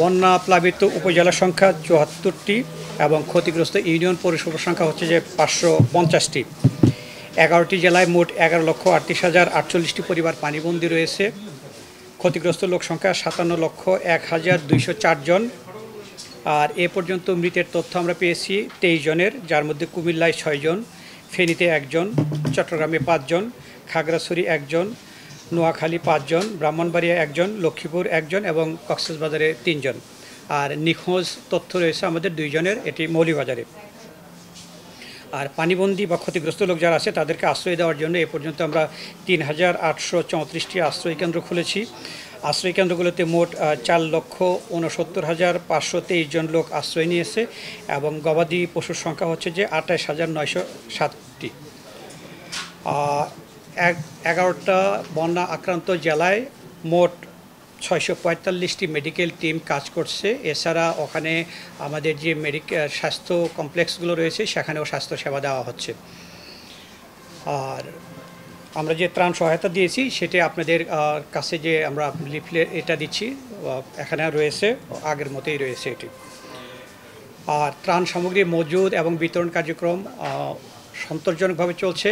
বন্যা প্লাবিত উপজেলার সংখ্যা চুয়াত্তরটি এবং ক্ষতিগ্রস্ত ইউনিয়ন পরিষদ সংখ্যা হচ্ছে যে পাঁচশো পঞ্চাশটি এগারোটি জেলায় মোট এগারো লক্ষ আটত্রিশ হাজার আটচল্লিশটি পরিবার পানিবন্দী রয়েছে ক্ষতিগ্রস্ত লোক সংখ্যা সাতান্ন লক্ষ এক হাজার দুইশো চারজন আর এ পর্যন্ত মৃতের তথ্য আমরা পেয়েছি তেইশ জনের যার মধ্যে কুমিল্লায় ছয়জন ফেনীতে একজন চট্টগ্রামে পাঁচজন খাগড়াছড়ি একজন নোয়াখালী পাঁচজন ব্রাহ্মণবাড়িয়া একজন লক্ষ্মীপুর একজন এবং কক্সবাজারে তিনজন আর নিখোঁজ তথ্য রয়েছে আমাদের দুইজনের এটি মৌলিবাজারে আর পানিবন্দী বা ক্ষতিগ্রস্ত লোক যারা আছে তাদেরকে আশ্রয় দেওয়ার জন্য এ পর্যন্ত আমরা তিন হাজার আটশো চৌত্রিশটি আশ্রয়কেন্দ্র খুলেছি আশ্রয়কেন্দ্রগুলোতে মোট চার লক্ষ উনসত্তর হাজার পাঁচশো তেইশ জন লোক আশ্রয় নিয়েছে এবং গবাদি পশুর সংখ্যা হচ্ছে যে আঠাশ হাজার নয়শো সাতটি এক এগারোটা বন্যা আক্রান্ত জেলায় মোট ছয়শো পঁয়তাল্লিশটি মেডিকেল টিম কাজ করছে এছাড়া ওখানে আমাদের যে মেডিকেল স্বাস্থ্য কমপ্লেক্সগুলো রয়েছে সেখানেও স্বাস্থ্যসেবা দেওয়া হচ্ছে আর আমরা যে ত্রাণ সহায়তা দিয়েছি সেটা আপনাদের কাছে যে আমরা লিফলে এটা দিচ্ছি এখানে রয়েছে আগের মতোই রয়েছে এটি আর ত্রাণ সামগ্রী মজুদ এবং বিতরণ কার্যক্রম সন্তোষজনকভাবে চলছে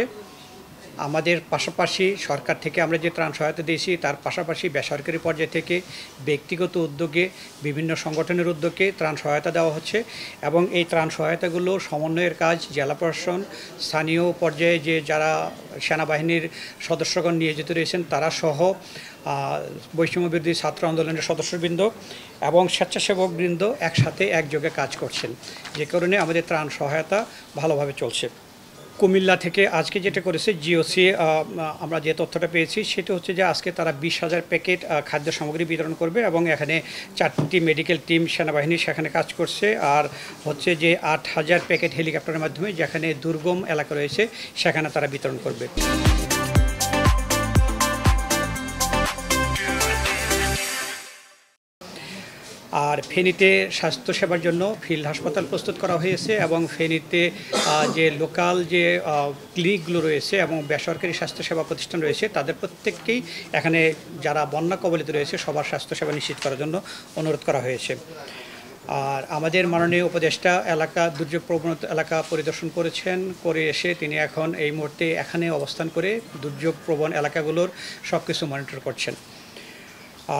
আমাদের পাশাপাশি সরকার থেকে আমরা যে ত্রাণ সহায়তা দিয়েছি তার পাশাপাশি বেসরকারি পর্যায় থেকে ব্যক্তিগত উদ্যোগে বিভিন্ন সংগঠনের উদ্যোগে ত্রাণ সহায়তা দেওয়া হচ্ছে এবং এই ত্রাণ সহায়তাগুলো সমন্বয়ের কাজ জেলা প্রশাসন স্থানীয় পর্যায়ে যে যারা সেনাবাহিনীর সদস্যগণ নিয়োজিত রয়েছেন তারা সহ বৈষম্য বিরোধী ছাত্র আন্দোলনের সদস্যবৃন্দ এবং স্বেচ্ছাসেবকবৃন্দ একসাথে একযোগে কাজ করছেন যে কারণে আমাদের ত্রাণ সহায়তা ভালোভাবে চলছে কুমিল্লা থেকে আজকে যেটা করেছে জিওসি আমরা যে তথ্যটা পেয়েছি সেটা হচ্ছে যে আজকে তারা বিশ হাজার প্যাকেট খাদ্য সামগ্রী বিতরণ করবে এবং এখানে চারটি মেডিকেল টিম সেনাবাহিনী সেখানে কাজ করছে আর হচ্ছে যে আট হাজার প্যাকেট হেলিকপ্টারের মাধ্যমে যেখানে দুর্গম এলাকা রয়েছে সেখানে তারা বিতরণ করবে আর ফেনীতে স্বাস্থ্যসেবার জন্য ফিল্ড হাসপাতাল প্রস্তুত করা হয়েছে এবং ফেনীতে যে লোকাল যে ক্লিনিকগুলো রয়েছে এবং বেসরকারি স্বাস্থ্যসেবা প্রতিষ্ঠান রয়েছে তাদের প্রত্যেককেই এখানে যারা বন্যা কবলিত রয়েছে সবার স্বাস্থ্যসেবা নিশ্চিত করার জন্য অনুরোধ করা হয়েছে আর আমাদের মাননীয় উপদেষ্টা এলাকা দুর্যোগ প্রবণ এলাকা পরিদর্শন করেছেন করে এসে তিনি এখন এই মুহূর্তে এখানে অবস্থান করে দুর্যোগ প্রবণ এলাকাগুলোর সব কিছু মনিটর করছেন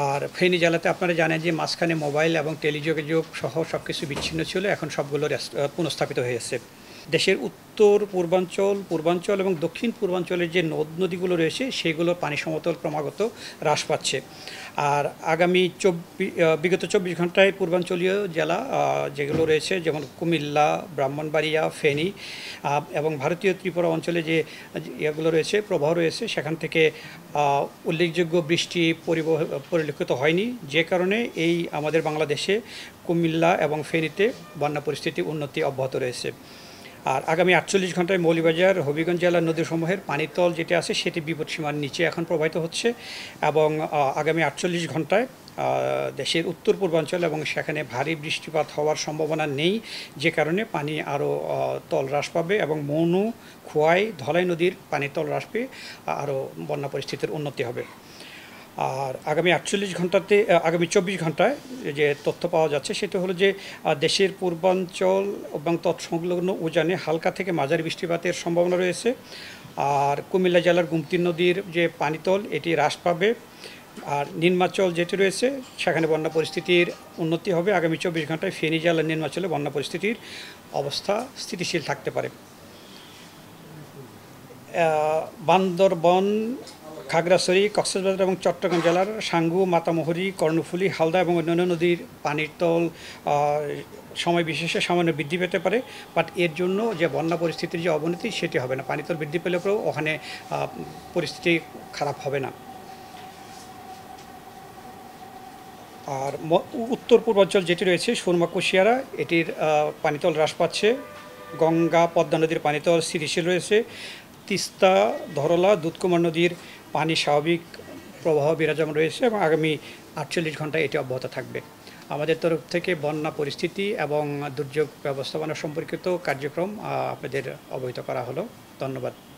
আর ফেনী জেলাতে আপনারা জানেন যে মাঝখানে মোবাইল এবং টেলিযোগাযোগ সহ সব কিছু বিচ্ছিন্ন ছিল এখন সবগুলো পুনঃস্থাপিত হয়েছে দেশের উত্তর পূর্বাঞ্চল পূর্বাঞ্চল এবং দক্ষিণ পূর্বাঞ্চলের যে নদ নদীগুলো রয়েছে সেগুলোর পানি সমতল ক্রমাগত হ্রাস পাচ্ছে আর আগামী চব্বিশ বিগত চব্বিশ ঘন্টায় পূর্বাঞ্চলীয় জেলা যেগুলো রয়েছে যেমন কুমিল্লা ব্রাহ্মণবাড়িয়া ফেনী এবং ভারতীয় ত্রিপুরা অঞ্চলে যে ইয়েগুলো রয়েছে প্রবাহ রয়েছে সেখান থেকে উল্লেখযোগ্য বৃষ্টি পরিবহ পরিলক্ষিত হয়নি যে কারণে এই আমাদের বাংলাদেশে কুমিল্লা এবং ফেনীতে বন্যা পরিস্থিতি উন্নতি অব্যাহত রয়েছে আর আগামী আটচল্লিশ ঘন্টায় মৌলিবাজার হবিগঞ্জ জেলার নদীসমূহের পানির তল যেটি আছে সেটি বিপদ সীমার নিচে এখন প্রবাহিত হচ্ছে এবং আগামী আটচল্লিশ ঘন্টায় দেশের উত্তর পূর্বাঞ্চল এবং সেখানে ভারী বৃষ্টিপাত হওয়ার সম্ভাবনা নেই যে কারণে পানি আরও তল হ্রাস পাবে এবং মৌনু খোয়াই ধলাই নদীর পানির তল হ্রাস পেয়ে আরও বন্যা পরিস্থিতির উন্নতি হবে আর আগামী আটচল্লিশ ঘন্টাতে আগামী চব্বিশ ঘন্টায় যে তথ্য পাওয়া যাচ্ছে সেটা হলো যে দেশের পূর্বাঞ্চল এবং তৎসংলগ্ন উজানে হালকা থেকে মাঝারি বৃষ্টিপাতের সম্ভাবনা রয়েছে আর কুমিল্লা জেলার গুমতি নদীর যে পানিতল এটি হ্রাস পাবে আর নিম্নাচল যেটি রয়েছে সেখানে বন্যা পরিস্থিতির উন্নতি হবে আগামী চব্বিশ ঘন্টায় ফেনী জেলার নিম্নাচলে বন্যা পরিস্থিতির অবস্থা স্থিতিশীল থাকতে পারে বান্দরবন খাগড়াছড়ি কক্সবাজার এবং চট্টগ্রাম জেলার সাঙ্গু মাতামোহরি কর্ণফুলি হালদা এবং অন্যান্য নদীর পানির তল সময় বিশেষে সামান্য বৃদ্ধি পেতে পারে বাট এর জন্য যে বন্যা পরিস্থিতির যে অবনতি সেটি হবে না পানিতল বৃদ্ধি পেলে পরেও ওখানে পরিস্থিতি খারাপ হবে না আর উত্তর পূর্বাঞ্চল যেটি রয়েছে সুরমা কুশিয়ারা এটির পানিতল হ্রাস পাচ্ছে গঙ্গা পদ্মা নদীর পানিতল স্থিতিশীল রয়েছে তিস্তা ধরলা দুধকুমার নদীর পানি স্বাভাবিক প্রবাহ বিরাজমান রয়েছে এবং আগামী আটচল্লিশ ঘন্টা এটি অব্যাহত থাকবে আমাদের তরফ থেকে বন্যা পরিস্থিতি এবং দুর্যোগ ব্যবস্থাপনা সম্পর্কিত কার্যক্রম আপনাদের অবহিত করা হলো ধন্যবাদ